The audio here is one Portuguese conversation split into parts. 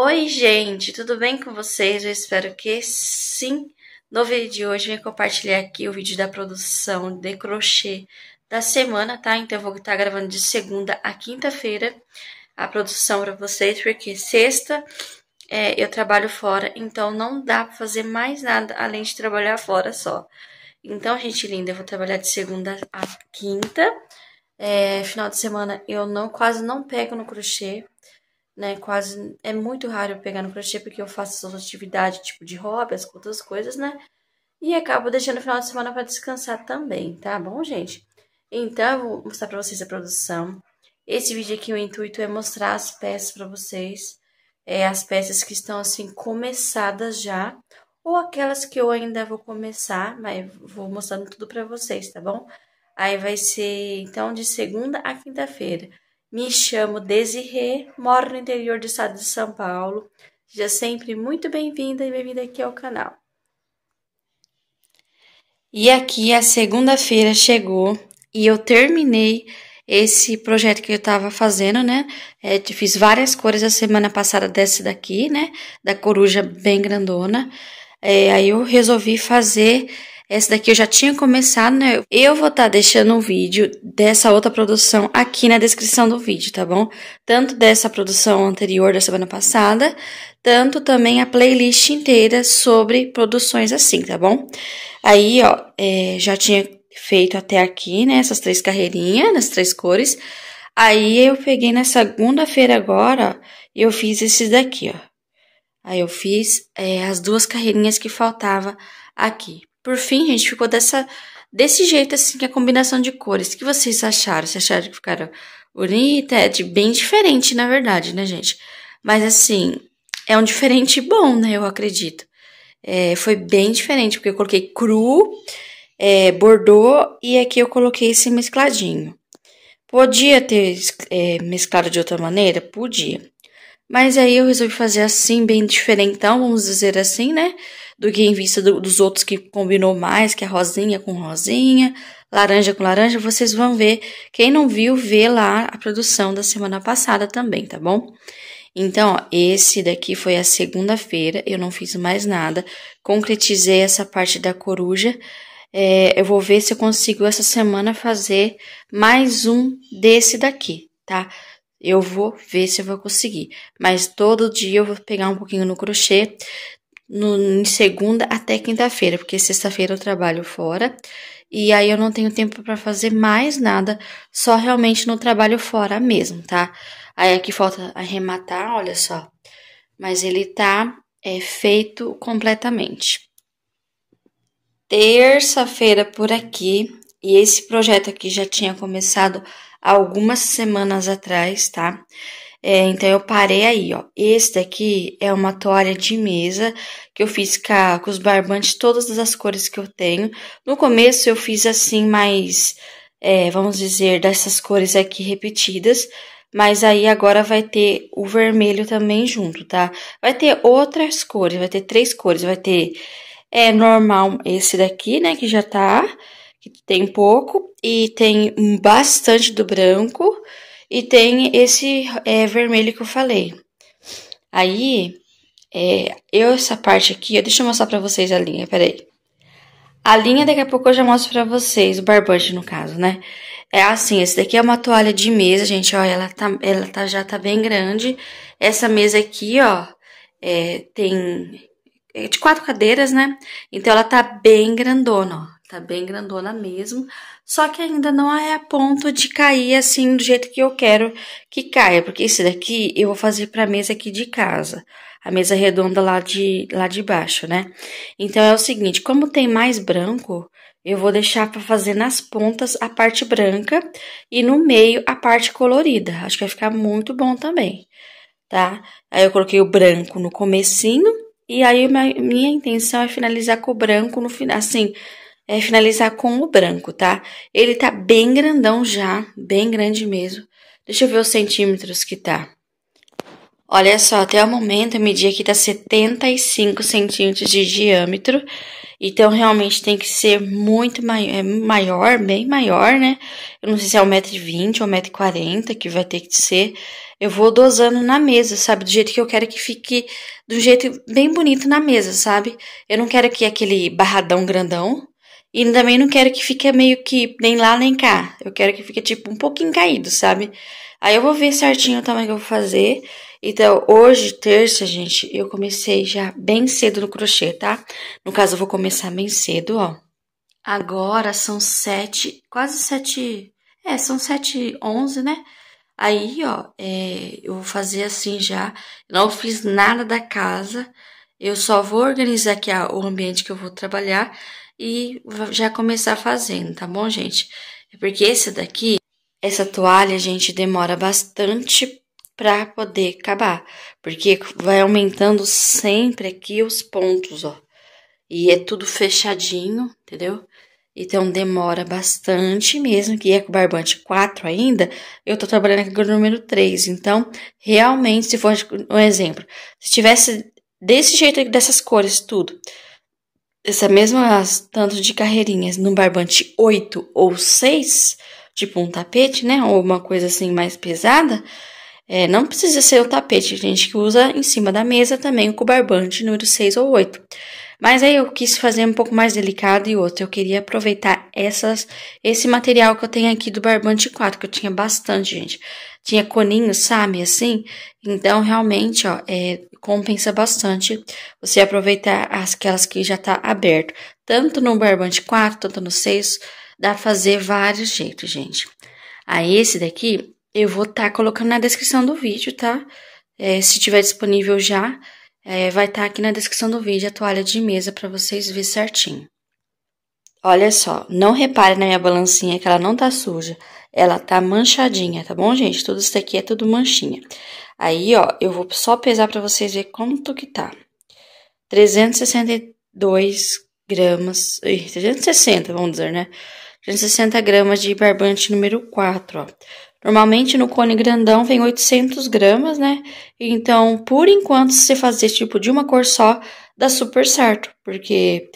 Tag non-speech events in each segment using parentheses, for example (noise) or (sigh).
Oi, gente, tudo bem com vocês? Eu espero que sim. No vídeo de hoje, eu vim compartilhar aqui o vídeo da produção de crochê da semana, tá? Então, eu vou estar gravando de segunda a quinta-feira a produção para vocês, porque sexta é, eu trabalho fora, então não dá para fazer mais nada além de trabalhar fora só. Então, gente linda, eu vou trabalhar de segunda a quinta. É, final de semana eu não quase não pego no crochê, né? Quase é muito raro eu pegar no crochê porque eu faço as atividades, tipo de hobby, as outras coisas, né? E acabo deixando o final de semana para descansar também, tá bom, gente? Então, eu vou mostrar para vocês a produção. Esse vídeo aqui, o intuito é mostrar as peças para vocês. É, as peças que estão, assim, começadas já. Ou aquelas que eu ainda vou começar, mas vou mostrando tudo para vocês, tá bom? Aí vai ser, então, de segunda a quinta-feira. Me chamo Desirê, moro no interior do estado de São Paulo. Seja sempre muito bem-vinda e bem-vinda aqui ao canal. E aqui a segunda-feira chegou e eu terminei esse projeto que eu estava fazendo, né? É, fiz várias cores a semana passada desse daqui, né? Da coruja bem grandona. É, aí eu resolvi fazer essa daqui eu já tinha começado, né? Eu vou estar tá deixando um vídeo dessa outra produção aqui na descrição do vídeo, tá bom? Tanto dessa produção anterior da semana passada, tanto também a playlist inteira sobre produções assim, tá bom? Aí, ó, é, já tinha feito até aqui, né? Essas três carreirinhas, nas três cores. Aí, eu peguei na segunda-feira agora, e eu fiz esses daqui, ó. Aí eu fiz é, as duas carreirinhas que faltava aqui. Por fim, gente, ficou dessa desse jeito assim que é a combinação de cores. O que vocês acharam? Vocês acharam que ficaram bonita? É de bem diferente, na verdade, né, gente? Mas assim, é um diferente bom, né? Eu acredito. É, foi bem diferente, porque eu coloquei cru, é, bordô e aqui eu coloquei esse mescladinho. Podia ter é, mesclado de outra maneira? Podia. Mas aí eu resolvi fazer assim, bem diferentão, vamos dizer assim, né? do que em vista do, dos outros que combinou mais, que é rosinha com rosinha, laranja com laranja. Vocês vão ver. Quem não viu, vê lá a produção da semana passada também, tá bom? Então, ó, esse daqui foi a segunda-feira, eu não fiz mais nada. Concretizei essa parte da coruja. É, eu vou ver se eu consigo essa semana fazer mais um desse daqui, tá? Eu vou ver se eu vou conseguir. Mas todo dia eu vou pegar um pouquinho no crochê no, em segunda até quinta-feira, porque sexta-feira eu trabalho fora e aí eu não tenho tempo para fazer mais nada, só realmente no trabalho fora mesmo, tá? Aí aqui falta arrematar, olha só. Mas ele tá é, feito completamente. Terça-feira por aqui, e esse projeto aqui já tinha começado algumas semanas atrás, tá? É, então eu parei aí, ó. Esse daqui é uma toalha de mesa que eu fiz com os barbantes, todas as cores que eu tenho. No começo eu fiz assim, mais, é, vamos dizer, dessas cores aqui repetidas. Mas aí agora vai ter o vermelho também junto, tá? Vai ter outras cores, vai ter três cores. Vai ter é normal esse daqui, né, que já tá, que tem pouco. E tem bastante do branco e tem esse é, vermelho que eu falei. Aí, é, eu essa parte aqui, ó, deixa eu mostrar pra vocês a linha, peraí. A linha daqui a pouco eu já mostro pra vocês, o barbante no caso, né? É assim, esse daqui é uma toalha de mesa, gente, ó, ela, tá, ela tá, já tá bem grande. Essa mesa aqui, ó, é, tem é de quatro cadeiras, né? Então ela tá bem grandona, ó, tá bem grandona mesmo só que ainda não é a ponto de cair assim do jeito que eu quero que caia, porque esse daqui eu vou fazer para mesa aqui de casa, a mesa redonda lá de lá de baixo, né? Então é o seguinte, como tem mais branco, eu vou deixar para fazer nas pontas a parte branca e no meio a parte colorida. Acho que vai ficar muito bom também, tá? Aí eu coloquei o branco no comecinho e aí minha, minha intenção é finalizar com o branco no final, assim, é finalizar com o branco, tá? Ele tá bem grandão já, bem grande mesmo. Deixa eu ver os centímetros que tá. Olha só, até o momento eu medi aqui tá 75 centímetros de diâmetro. Então, realmente tem que ser muito mai é maior, bem maior, né? Eu não sei se é 1,20m ou 1,40m que vai ter que ser. Eu vou dosando na mesa, sabe? Do jeito que eu quero que fique, do jeito bem bonito na mesa, sabe? Eu não quero que aquele barradão grandão, e também não quero que fique meio que nem lá nem cá. Eu quero que fique tipo um pouquinho caído, sabe? Aí eu vou ver certinho o tamanho que eu vou fazer. Então, hoje, terça, gente, eu comecei já bem cedo no crochê, tá? No caso, eu vou começar bem cedo, ó. Agora são sete, quase sete... É, são sete onze, né? Aí, ó, é, eu vou fazer assim já. Não fiz nada da casa. Eu só vou organizar aqui ó, o ambiente que eu vou trabalhar e já começar fazendo, tá bom, gente? É porque esse daqui, essa toalha, gente, demora bastante para poder acabar, porque vai aumentando sempre aqui os pontos, ó. E é tudo fechadinho, entendeu? Então demora bastante mesmo, que é com barbante 4 ainda, eu tô trabalhando aqui com o número 3. Então, realmente, se for um exemplo, se tivesse desse jeito, dessas cores, tudo, essa mesma tanto de carreirinhas no barbante 8 ou 6, tipo um tapete, né? Ou uma coisa assim mais pesada, é, não precisa ser o tapete, a gente que usa em cima da mesa também o barbante número 6 ou 8. Mas aí eu quis fazer um pouco mais delicado e outro. Eu queria aproveitar essas, esse material que eu tenho aqui do barbante 4, que eu tinha bastante, gente tinha coninho sabe, assim. Então, realmente, ó, é, compensa bastante você aproveitar aquelas que já tá aberto. Tanto no barbante 4, tanto no 6, dá pra fazer vários jeitos, gente. Aí, esse daqui, eu vou estar tá colocando na descrição do vídeo, tá? É, se tiver disponível já, é, vai estar tá aqui na descrição do vídeo a toalha de mesa para vocês verem certinho. Olha só, não repare na minha balancinha que ela não tá suja ela tá manchadinha, tá bom, gente? Tudo isso aqui é tudo manchinha. Aí, ó, eu vou só pesar pra vocês verem quanto que tá. 362 gramas, 360, vamos dizer, né? 360 gramas de barbante número 4, ó. Normalmente no cone grandão vem 800 gramas, né? Então, por enquanto, se você fazer esse tipo de uma cor só, dá super certo, porque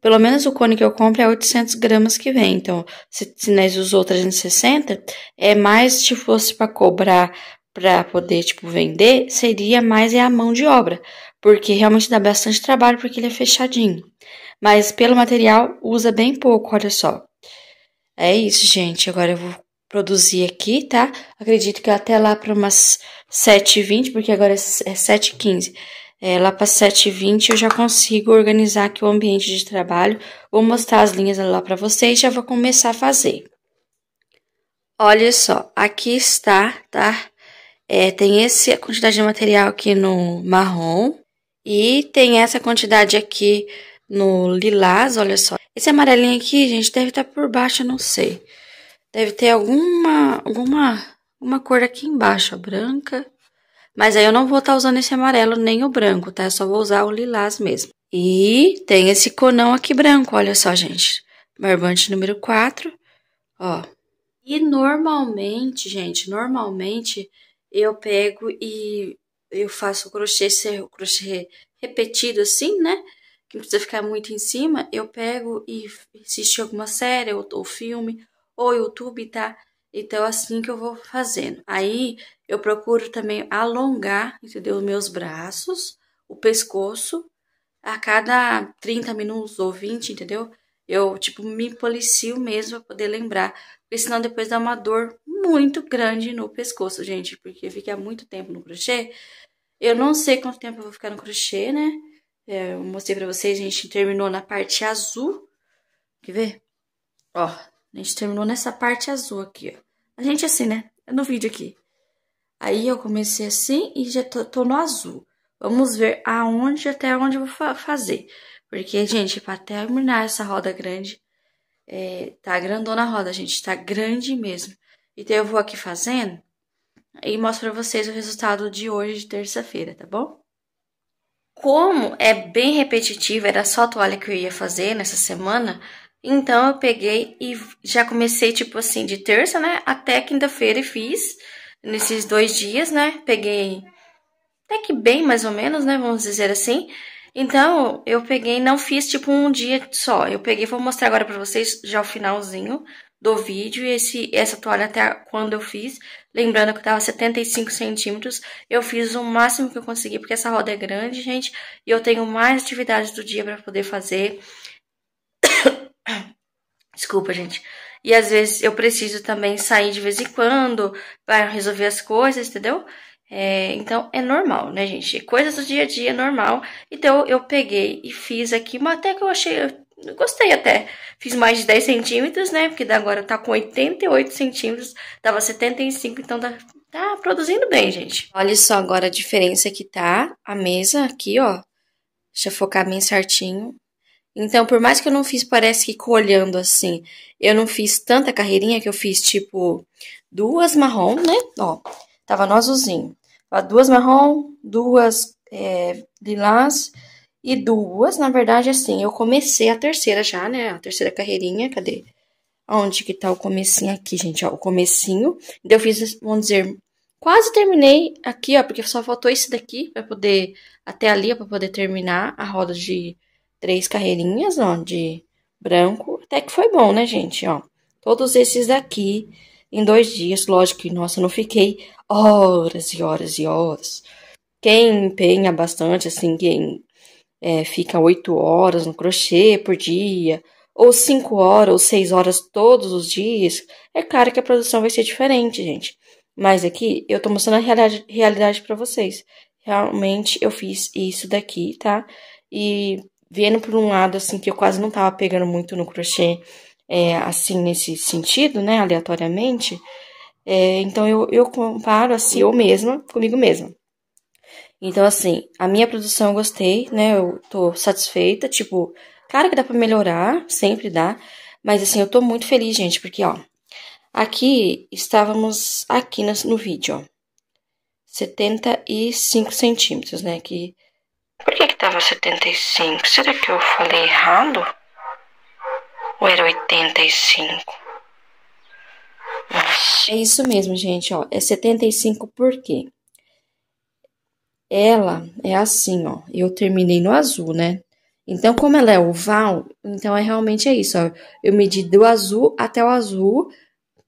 pelo menos o cone que eu compro é 800 gramas que vem. Então, se, se nós usou 360, é mais se fosse para cobrar para poder tipo vender, seria mais é a mão de obra, porque realmente dá bastante trabalho porque ele é fechadinho. Mas pelo material usa bem pouco, olha só. É isso, gente. Agora eu vou produzir aqui, tá? Acredito que até lá para umas 7h20, porque agora é 7h15. É é, lá para 7h20 eu já consigo organizar aqui o ambiente de trabalho. Vou mostrar as linhas lá para vocês e já vou começar a fazer. Olha só, aqui está, tá? É, tem essa quantidade de material aqui no marrom e tem essa quantidade aqui no lilás, olha só. Esse amarelinho aqui, gente, deve estar tá por baixo, eu não sei. Deve ter alguma, alguma, uma cor aqui embaixo, ó, branca. Mas aí eu não vou estar tá usando esse amarelo nem o branco, tá? Eu só vou usar o lilás mesmo. E tem esse conão aqui branco, olha só, gente. Barbante número 4, ó. E normalmente, gente, normalmente eu pego e eu faço crochê, crochê repetido assim, né? Que não precisa ficar muito em cima. Eu pego e assisto alguma série ou, ou filme, ou YouTube, tá? Então, é assim que eu vou fazendo. Aí, eu procuro também alongar, entendeu? Meus braços, o pescoço, a cada 30 minutos ou 20, entendeu? Eu, tipo, me policio mesmo pra poder lembrar. Porque senão depois dá uma dor muito grande no pescoço, gente. Porque fica muito tempo no crochê. Eu não sei quanto tempo eu vou ficar no crochê, né? É, eu mostrei pra vocês, a gente terminou na parte azul. Quer ver? Ó, a gente terminou nessa parte azul aqui, ó. A gente é assim, né? É no vídeo aqui. Aí eu comecei assim e já tô, tô no azul. Vamos ver aonde até onde eu vou fazer. Porque, gente, pra terminar essa roda grande, é, tá grandona a roda, gente. Tá grande mesmo. Então, eu vou aqui fazendo e mostro pra vocês o resultado de hoje, de terça-feira, tá bom? Como é bem repetitivo, era só toalha que eu ia fazer nessa semana, então eu peguei e já comecei, tipo assim, de terça, né? Até quinta-feira e fiz. Nesses dois dias, né? Peguei até que bem, mais ou menos, né? Vamos dizer assim. Então, eu peguei, não fiz tipo um dia só. Eu peguei, vou mostrar agora pra vocês já o finalzinho do vídeo. Esse, essa toalha até quando eu fiz. Lembrando que tava 75 centímetros. Eu fiz o máximo que eu consegui, porque essa roda é grande, gente. E eu tenho mais atividades do dia para poder fazer. Desculpa, gente. E às vezes eu preciso também sair de vez em quando para resolver as coisas, entendeu? É, então é normal, né, gente? Coisas do dia a dia é normal. Então eu peguei e fiz aqui, mas até que eu achei. Eu gostei até. Fiz mais de 10 centímetros, né? Porque agora tá com 88 centímetros, tava 75, então tá, tá produzindo bem, gente. Olha só agora a diferença que tá a mesa aqui, ó. Deixa eu focar bem certinho. Então, por mais que eu não fiz, parece que colhendo assim, eu não fiz tanta carreirinha que eu fiz, tipo, duas marrom, né? Ó, tava no azulzinho. duas marrom, duas é, lilás e duas, na verdade, assim, eu comecei a terceira já, né? A terceira carreirinha, cadê? Onde que tá o comecinho aqui, gente? Ó, o comecinho. Eu fiz, vamos dizer, quase terminei aqui, ó, porque só faltou esse daqui pra poder, até ali, ó, pra poder terminar a roda de três carreirinhas, ó, de branco. Até que foi bom, né, gente? Ó, todos esses daqui em dois dias. Lógico que, nossa, não fiquei horas e horas e horas. Quem empenha bastante, assim, quem é, fica oito horas no crochê por dia, ou cinco horas, ou seis horas todos os dias, é claro que a produção vai ser diferente, gente. Mas aqui eu tô mostrando a realidade, realidade para vocês. Realmente eu fiz isso daqui, tá? E vendo por um lado, assim, que eu quase não tava pegando muito no crochê, é, assim, nesse sentido, né, aleatoriamente, é, então eu, eu comparo, assim, eu mesma, comigo mesma. Então, assim, a minha produção eu gostei, né, eu tô satisfeita, tipo, claro que dá pra melhorar, sempre dá, mas, assim, eu tô muito feliz, gente, porque, ó, aqui, estávamos aqui no, no vídeo, ó, 75 centímetros, né, que por que que tava 75? Será que eu falei errado? Ou era 85? Nossa. É isso mesmo, gente, ó. É 75 por quê? Ela é assim, ó. Eu terminei no azul, né? Então, como ela é oval, então é realmente é isso, ó. Eu medi do azul até o azul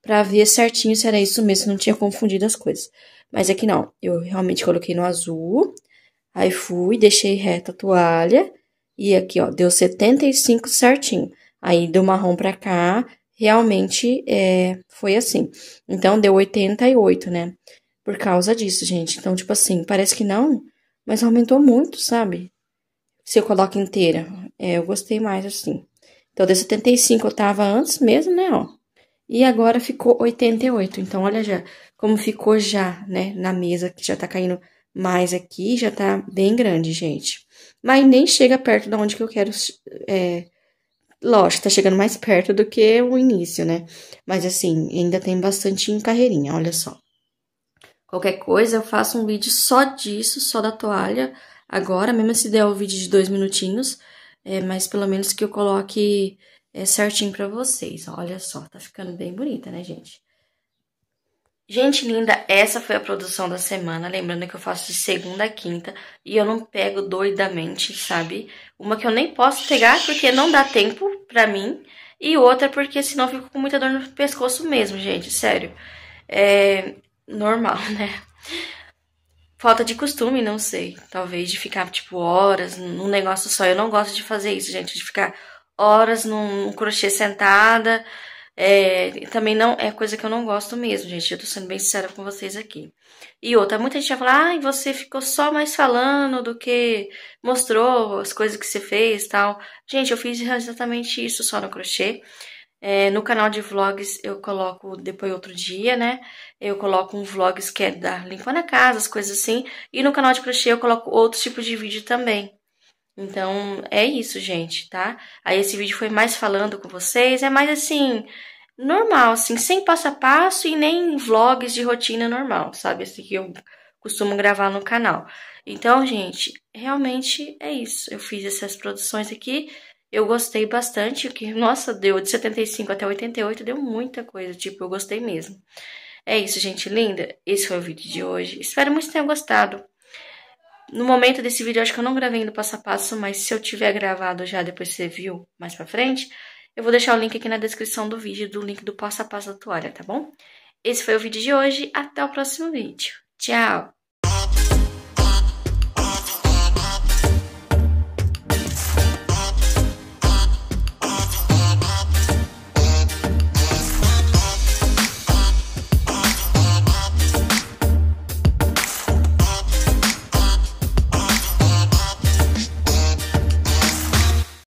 para ver certinho se era isso mesmo, se não tinha confundido as coisas. Mas aqui é não, eu realmente coloquei no azul Aí fui, deixei reta a toalha e aqui, ó, deu 75 certinho. Aí do marrom pra cá, realmente é, foi assim. Então, deu 88, né? Por causa disso, gente. Então, tipo assim, parece que não, mas aumentou muito, sabe? Se eu coloco inteira. É, eu gostei mais assim. Então, de 75 eu tava antes mesmo, né, ó. E agora ficou 88. Então, olha já como ficou já, né, na mesa, que já tá caindo mas aqui já tá bem grande, gente. Mas nem chega perto de onde que eu quero. É... Lógico, tá chegando mais perto do que o início, né? Mas assim, ainda tem bastante em carreirinha, olha só. Qualquer coisa, eu faço um vídeo só disso, só da toalha, agora, mesmo se der o um vídeo de dois minutinhos. É, mas pelo menos que eu coloque é, certinho pra vocês. Olha só, tá ficando bem bonita, né, gente? Gente linda, essa foi a produção da semana. Lembrando que eu faço de segunda a quinta e eu não pego doidamente, sabe? Uma que eu nem posso pegar porque não dá tempo pra mim e outra porque senão eu fico com muita dor no pescoço mesmo, gente, sério. É normal, (laughs) né? Falta de costume, não sei. Talvez de ficar, tipo, horas num negócio só. Eu não gosto de fazer isso, gente, de ficar horas num crochê sentada. É, também não é coisa que eu não gosto mesmo, gente. Eu tô sendo bem sincera com vocês aqui. E outra, muita gente vai falar, ah, você ficou só mais falando do que mostrou as coisas que você fez tal. Gente, eu fiz exatamente isso só no crochê. É, no canal de vlogs eu coloco depois outro dia, né? Eu coloco um vlogs que é da limpando a casa, as coisas assim. E no canal de crochê eu coloco outros tipos de vídeo também. Então, é isso, gente, tá? Aí esse vídeo foi mais falando com vocês, é mais assim, normal, assim, sem passo a passo e nem vlogs de rotina normal, sabe? Esse que eu costumo gravar no canal. Então, gente, realmente é isso. Eu fiz essas produções aqui, eu gostei bastante, que nossa, deu de 75 até 88, deu muita coisa, tipo, eu gostei mesmo. É isso, gente linda. Esse foi o vídeo de hoje. Espero muito que tenham gostado. No momento desse vídeo, acho que eu não gravei ainda passo a passo, mas se eu tiver gravado já, depois você viu mais pra frente, eu vou deixar o link aqui na descrição do vídeo, do link do passo a passo da toalha, tá bom? Esse foi o vídeo de hoje, até o próximo vídeo. Tchau!